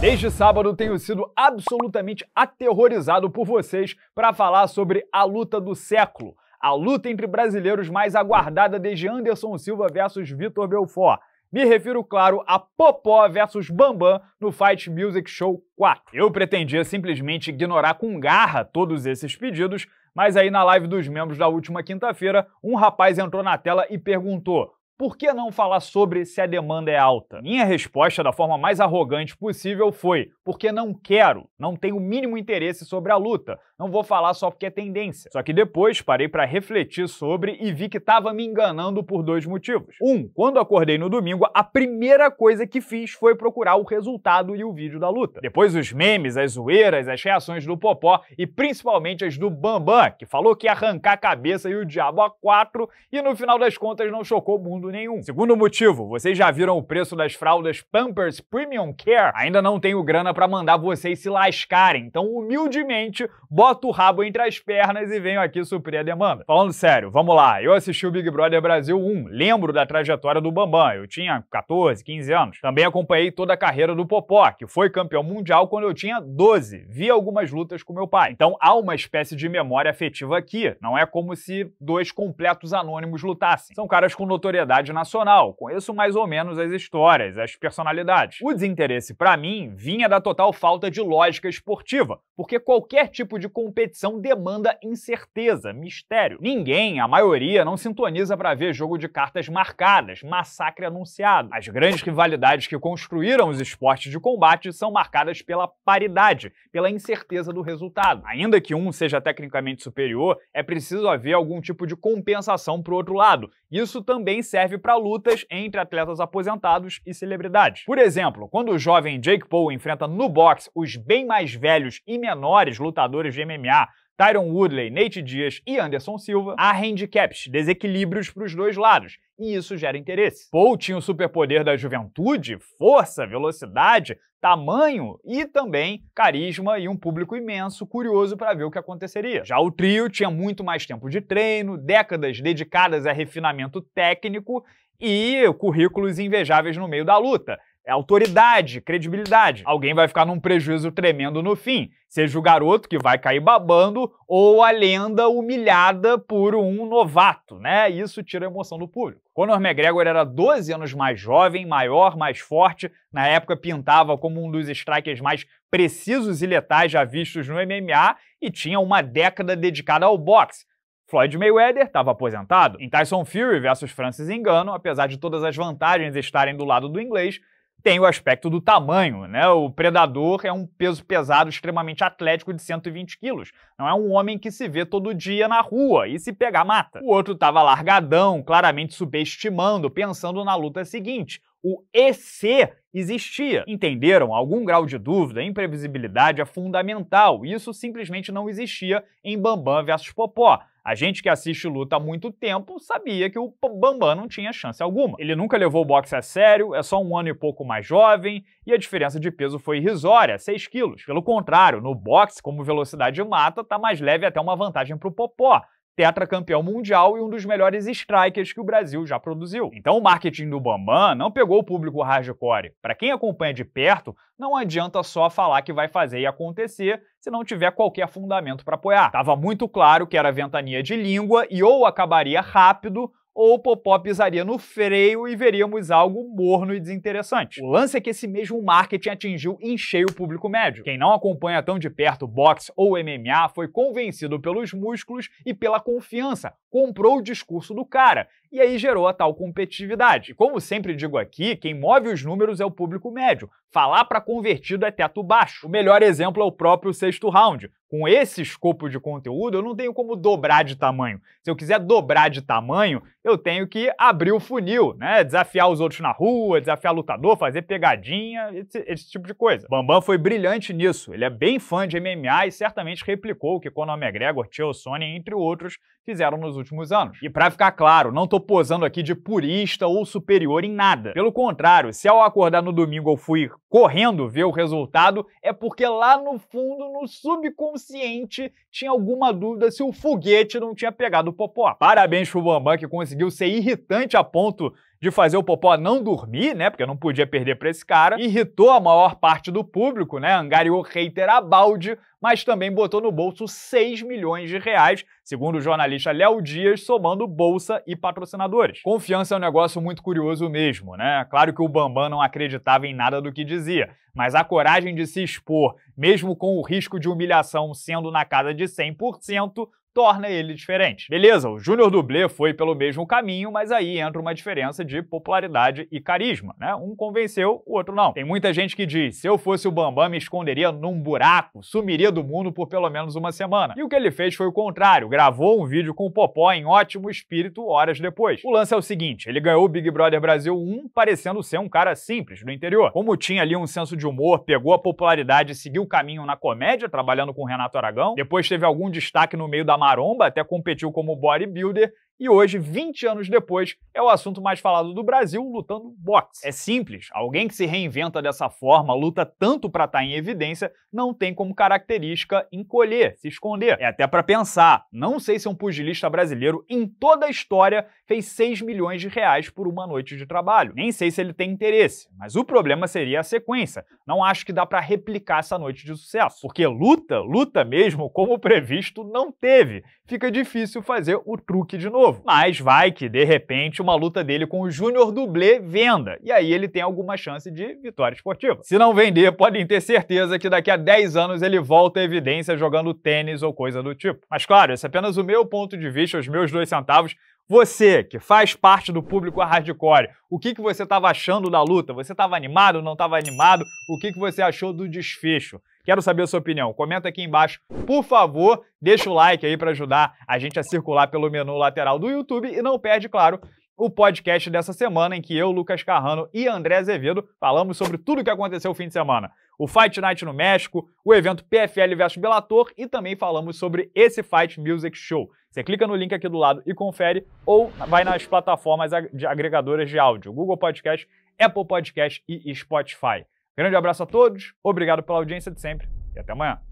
Desde sábado tenho sido absolutamente aterrorizado por vocês para falar sobre a luta do século, a luta entre brasileiros mais aguardada desde Anderson Silva versus Vitor Belfort. Me refiro, claro, a Popó versus Bambam no Fight Music Show 4. Eu pretendia simplesmente ignorar com garra todos esses pedidos, mas aí na live dos membros da última quinta-feira, um rapaz entrou na tela e perguntou: por que não falar sobre se a demanda é alta? Minha resposta, da forma mais arrogante possível, foi: porque não quero, não tenho o mínimo interesse sobre a luta, não vou falar só porque é tendência. Só que depois parei para refletir sobre e vi que estava me enganando por dois motivos. Um, quando acordei no domingo, a primeira coisa que fiz foi procurar o resultado e o vídeo da luta. Depois, os memes, as zoeiras, as reações do Popó e principalmente as do Bambam, que falou que ia arrancar a cabeça e o diabo a quatro, e no final das contas não chocou o mundo sentido nenhum. Segundo motivo, vocês já viram o preço das fraldas Pampers Premium Care? Ainda não tenho grana para mandar vocês se lascarem, então humildemente boto o rabo entre as pernas e venho aqui suprir a demanda. Falando sério, vamos lá. Eu assisti o Big Brother Brasil 1, lembro da trajetória do Bambam, eu tinha 14, 15 anos. Também acompanhei toda a carreira do Popó, que foi campeão mundial quando eu tinha 12. Vi algumas lutas com meu pai. Então há uma espécie de memória afetiva aqui. Não é como se dois completos anônimos lutassem. São caras com notoriedade Rádio Nacional. Conheço mais ou menos as histórias, as personalidades. O desinteresse, para mim, vinha da total falta de lógica esportiva, porque qualquer tipo de competição demanda incerteza, mistério. Ninguém, a maioria, não sintoniza para ver jogo de cartas marcadas, massacre anunciado. As grandes rivalidades que construíram os esportes de combate são marcadas pela paridade, pela incerteza do resultado. Ainda que um seja tecnicamente superior, é preciso haver algum tipo de compensação pro outro lado. Isso também serve serve para lutas entre atletas aposentados e celebridades. Por exemplo, quando o jovem Jake Paul enfrenta no boxe os bem mais velhos e menores lutadores de MMA, Tyron Woodley, Nate Dias e Anderson Silva, há handicaps, desequilíbrios para os dois lados, e isso gera interesse. Paul tinha o superpoder da juventude, força, velocidade, tamanho e também carisma e um público imenso, curioso para ver o que aconteceria. Já o trio tinha muito mais tempo de treino, décadas dedicadas a refinamento técnico e currículos invejáveis no meio da luta é autoridade, credibilidade. Alguém vai ficar num prejuízo tremendo no fim, seja o garoto que vai cair babando ou a lenda humilhada por um novato, né? Isso tira a emoção do público. Conor McGregor era 12 anos mais jovem, maior, mais forte, na época pintava como um dos strikers mais precisos e letais já vistos no MMA e tinha uma década dedicada ao boxe. Floyd Mayweather estava aposentado. Em Tyson Fury versus Francis engano, apesar de todas as vantagens estarem do lado do inglês, tem o aspecto do tamanho, né? O predador é um peso pesado extremamente atlético de 120 quilos. Não é um homem que se vê todo dia na rua e se pegar mata. O outro estava largadão, claramente subestimando, pensando na luta seguinte o EC existia. Entenderam? Algum grau de dúvida, imprevisibilidade é fundamental. Isso simplesmente não existia em Bambam versus Popó. A gente que assiste luta há muito tempo sabia que o Bambam não tinha chance alguma. Ele nunca levou o boxe a sério, é só um ano e pouco mais jovem, e a diferença de peso foi irrisória, 6 quilos. Pelo contrário, no boxe, como velocidade mata, tá mais leve até uma vantagem pro Popó tetracampeão mundial e um dos melhores strikers que o Brasil já produziu. Então o marketing do Bambam não pegou o público hardcore. Para quem acompanha de perto, não adianta só falar que vai fazer e acontecer se não tiver qualquer fundamento para apoiar. Tava muito claro que era ventania de língua e ou acabaria rápido ou o Popó pisaria no freio e veríamos algo morno e desinteressante. O lance é que esse mesmo marketing atingiu em cheio o público médio. Quem não acompanha tão de perto boxe ou MMA foi convencido pelos músculos e pela confiança, comprou o discurso do cara, e aí gerou a tal competitividade. E como sempre digo aqui, quem move os números é o público médio. Falar para convertido é teto baixo. O melhor exemplo é o próprio sexto round com esse escopo de conteúdo, eu não tenho como dobrar de tamanho. Se eu quiser dobrar de tamanho, eu tenho que abrir o funil, né? Desafiar os outros na rua, desafiar lutador, fazer pegadinha, esse, esse tipo de coisa. Bambam foi brilhante nisso. Ele é bem fã de MMA e certamente replicou o que Conor McGregor, Tio Sony, entre outros, fizeram nos últimos anos. E para ficar claro, não tô posando aqui de purista ou superior em nada. Pelo contrário, se ao acordar no domingo eu fui correndo ver o resultado, é porque lá no fundo, no subconsciente, consciente tinha alguma dúvida se o foguete não tinha pegado o popó. Parabéns pro Bambam que conseguiu ser irritante a ponto de fazer o Popó não dormir, né? Porque não podia perder para esse cara. Irritou a maior parte do público, né? Angariou hater a balde, mas também botou no bolso 6 milhões de reais, segundo o jornalista Léo Dias, somando bolsa e patrocinadores. Confiança é um negócio muito curioso mesmo, né? Claro que o Bambam não acreditava em nada do que dizia, mas a coragem de se expor, mesmo com o risco de humilhação sendo na casa de 100%, torna ele diferente. Beleza, o Júnior Dublê foi pelo mesmo caminho, mas aí entra uma diferença de popularidade e carisma, né? Um convenceu, o outro não. Tem muita gente que diz: se eu fosse o Bambam, me esconderia num buraco, sumiria do mundo por pelo menos uma semana. E o que ele fez foi o contrário: gravou um vídeo com o Popó em ótimo espírito horas depois. O lance é o seguinte: ele ganhou o Big Brother Brasil 1 parecendo ser um cara simples do interior. Como tinha ali um senso de humor, pegou a popularidade e seguiu o caminho na comédia, trabalhando com Renato Aragão. Depois teve algum destaque no meio da Maromba até competiu como bodybuilder e hoje, 20 anos depois, é o assunto mais falado do Brasil lutando boxe. É simples, alguém que se reinventa dessa forma, luta tanto para estar tá em evidência, não tem como característica encolher, se esconder. É até para pensar, não sei se um pugilista brasileiro em toda a história fez 6 milhões de reais por uma noite de trabalho. Nem sei se ele tem interesse, mas o problema seria a sequência. Não acho que dá para replicar essa noite de sucesso, porque luta, luta mesmo, como previsto, não teve. Fica difícil fazer o truque de novo novo. Mas vai que, de repente, uma luta dele com o Júnior Dublê venda. E aí ele tem alguma chance de vitória esportiva. Se não vender, podem ter certeza que daqui a 10 anos ele volta à evidência jogando tênis ou coisa do tipo. Mas claro, esse é apenas o meu ponto de vista, os meus dois centavos. Você que faz parte do público hardcore, o que, que você estava achando da luta? Você estava animado, não estava animado? O que, que você achou do desfecho? Quero saber a sua opinião. Comenta aqui embaixo, por favor. Deixa o like aí para ajudar a gente a circular pelo menu lateral do YouTube e não perde, claro, o podcast dessa semana em que eu, Lucas Carrano e André Azevedo falamos sobre tudo o que aconteceu o fim de semana. O Fight Night no México, o evento PFL vs Bellator e também falamos sobre esse Fight Music Show. Você clica no link aqui do lado e confere ou vai nas plataformas de agregadoras de áudio, Google Podcast, Apple Podcast e Spotify. Grande abraço a todos, obrigado pela audiência de sempre e até amanhã.